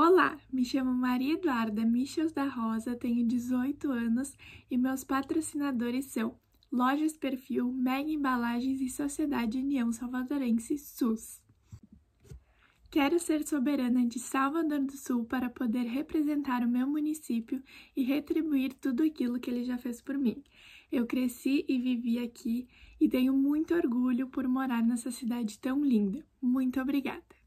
Olá, me chamo Maria Eduarda Michels da Rosa, tenho 18 anos e meus patrocinadores são Lojas Perfil, Mega Embalagens e Sociedade União Salvadorense SUS. Quero ser soberana de Salvador do Sul para poder representar o meu município e retribuir tudo aquilo que ele já fez por mim. Eu cresci e vivi aqui e tenho muito orgulho por morar nessa cidade tão linda. Muito obrigada!